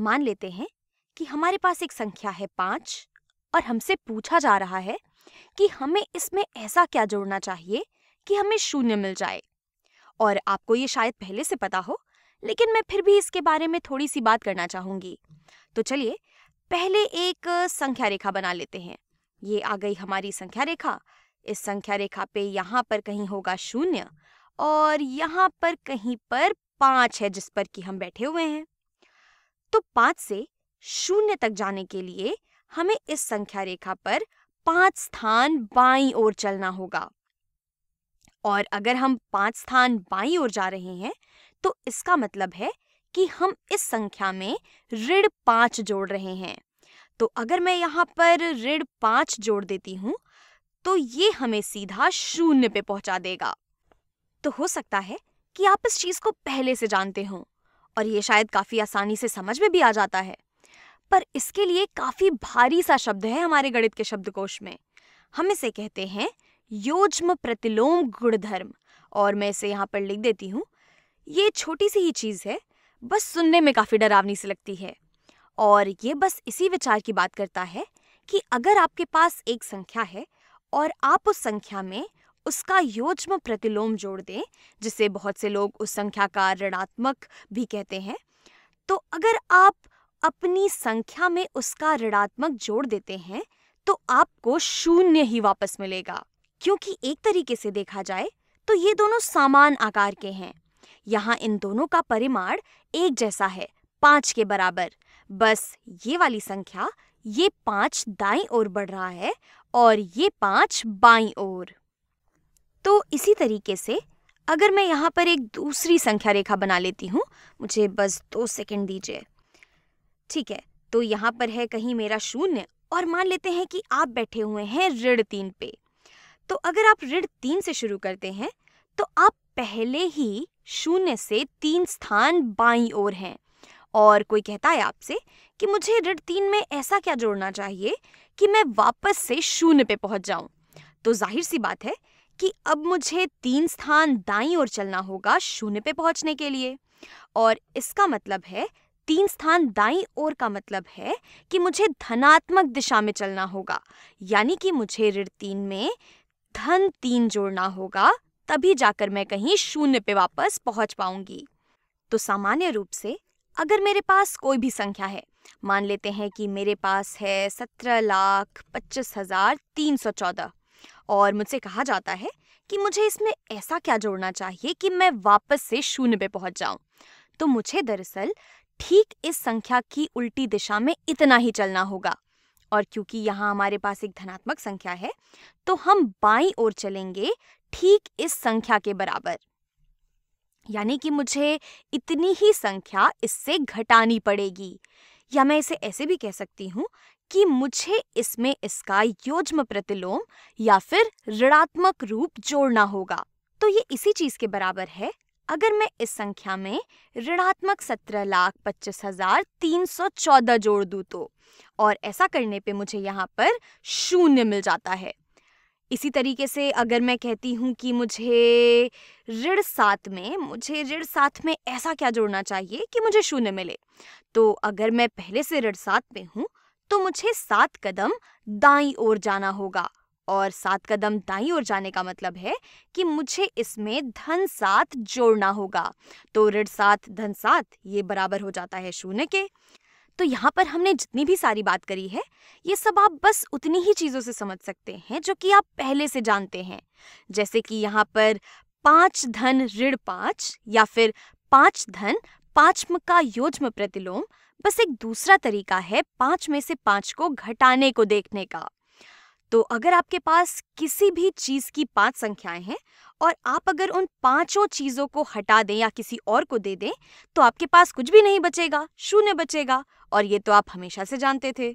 मान लेते हैं कि हमारे पास एक संख्या है पाँच और हमसे पूछा जा रहा है कि हमें इसमें ऐसा क्या जोड़ना चाहिए कि हमें शून्य मिल जाए और आपको ये शायद पहले से पता हो लेकिन मैं फिर भी इसके बारे में थोड़ी सी बात करना चाहूंगी तो चलिए पहले एक संख्या रेखा बना लेते हैं ये आ गई हमारी संख्या रेखा इस संख्या रेखा पे यहाँ पर कहीं होगा शून्य और यहाँ पर कहीं पर पांच है जिस पर कि हम बैठे हुए हैं तो पांच से शून्य तक जाने के लिए हमें इस संख्या रेखा पर पांच स्थान बाई ओर चलना होगा और अगर हम पांच स्थान बाई ओर जा रहे हैं तो इसका मतलब है कि हम इस संख्या में ऋण पांच जोड़ रहे हैं तो अगर मैं यहां पर ऋण पांच जोड़ देती हूं तो ये हमें सीधा शून्य पे पहुंचा देगा तो हो सकता है कि आप इस चीज़ को पहले से जानते हों और ये शायद काफ़ी आसानी से समझ में भी आ जाता है पर इसके लिए काफ़ी भारी सा शब्द है हमारे गणित के शब्दकोश में हम इसे कहते हैं योज्म प्रतिलोम गुणधर्म और मैं इसे यहाँ पर लिख देती हूँ ये छोटी सी ही चीज़ है बस सुनने में काफ़ी डरावनी सी लगती है और ये बस इसी विचार की बात करता है कि अगर आपके पास एक संख्या है और आप उस संख्या में उसका योजम प्रतिलोम जोड़ दें जिसे बहुत से लोग उस संख्या का ऋणात्मक भी कहते हैं तो अगर आप अपनी संख्या में उसका ऋणात्मक जोड़ देते हैं तो आपको शून्य ही वापस मिलेगा क्योंकि एक तरीके से देखा जाए तो ये दोनों समान आकार के हैं यहाँ इन दोनों का परिमाण एक जैसा है पांच के बराबर बस ये वाली संख्या ये पांच दाई ओर बढ़ रहा है और ये पांच बाई ओर तो इसी तरीके से अगर मैं यहाँ पर एक दूसरी संख्या रेखा बना लेती हूँ मुझे बस दो सेकंड दीजिए ठीक है तो यहाँ पर है कहीं मेरा शून्य और मान लेते हैं कि आप बैठे हुए हैं ऋण तीन पे तो अगर आप ऋण तीन से शुरू करते हैं तो आप पहले ही शून्य से तीन स्थान बाई ओर हैं और कोई कहता है आपसे कि मुझे ऋण तीन में ऐसा क्या जोड़ना चाहिए कि मैं वापस से शून्य पे पहुंच जाऊं तो जाहिर सी बात है कि अब मुझे तीन स्थान दाई ओर चलना होगा शून्य पे पहुंचने के लिए और इसका मतलब है तीन स्थान दाई ओर का मतलब है कि मुझे धनात्मक दिशा में चलना होगा यानी कि मुझे ऋण तीन में धन तीन जोड़ना होगा तभी जाकर मैं कहीं शून्य पे वापस पहुंच पाऊंगी तो सामान्य रूप से अगर मेरे पास कोई भी संख्या है मान लेते हैं कि मेरे पास है सत्रह लाख पच्चीस हजार तीन सौ चौदह और मुझसे कहा जाता है कि मुझे इसमें ऐसा क्या जोड़ना चाहिए कि मैं वापस से शून्य पे पहुंच जाऊं तो मुझे दरअसल ठीक इस संख्या की उल्टी दिशा में इतना ही चलना होगा और क्योंकि यहाँ हमारे पास एक धनात्मक संख्या है तो हम बाई ओर चलेंगे ठीक इस संख्या के बराबर यानी कि मुझे इतनी ही संख्या इससे घटानी पड़ेगी या मैं इसे ऐसे भी कह सकती हूँ कि मुझे इसमें इसका योजम प्रतिलोम या फिर ऋणात्मक रूप जोड़ना होगा तो ये इसी चीज के बराबर है अगर मैं इस संख्या में ऋणात्मक सत्रह लाख पच्चीस हजार तीन सौ चौदह जोड़ दू तो और ऐसा करने पे मुझे यहाँ पर शून्य मिल जाता है इसी तरीके से अगर मैं कहती हूँ कि मुझे ऋण साथ में मुझे ऋण साथ में ऐसा क्या जोड़ना चाहिए कि मुझे शून्य मिले तो अगर मैं पहले से ऋण साथ में हूँ तो मुझे सात कदम दाई ओर जाना होगा और सात कदम दाई ओर जाने का मतलब है कि मुझे इसमें धन सात जोड़ना होगा तो ऋण सात धन सात ये बराबर हो जाता है शून्य के तो यहाँ पर हमने जितनी भी सारी बात करी है ये सब आप बस उतनी ही चीज़ों से समझ सकते हैं जो कि आप पहले से जानते हैं जैसे कि यहाँ पर पांच धन ऋण पांच या फिर पांच धन पांचम का योजम प्रतिलोम बस एक दूसरा तरीका है पांच में से पांच को घटाने को देखने का तो अगर आपके पास किसी भी चीज की पांच संख्याएं हैं और आप अगर उन पांचों चीजों को हटा दें या किसी और को दे दें तो आपके पास कुछ भी नहीं बचेगा शून्य बचेगा और ये तो आप हमेशा से जानते थे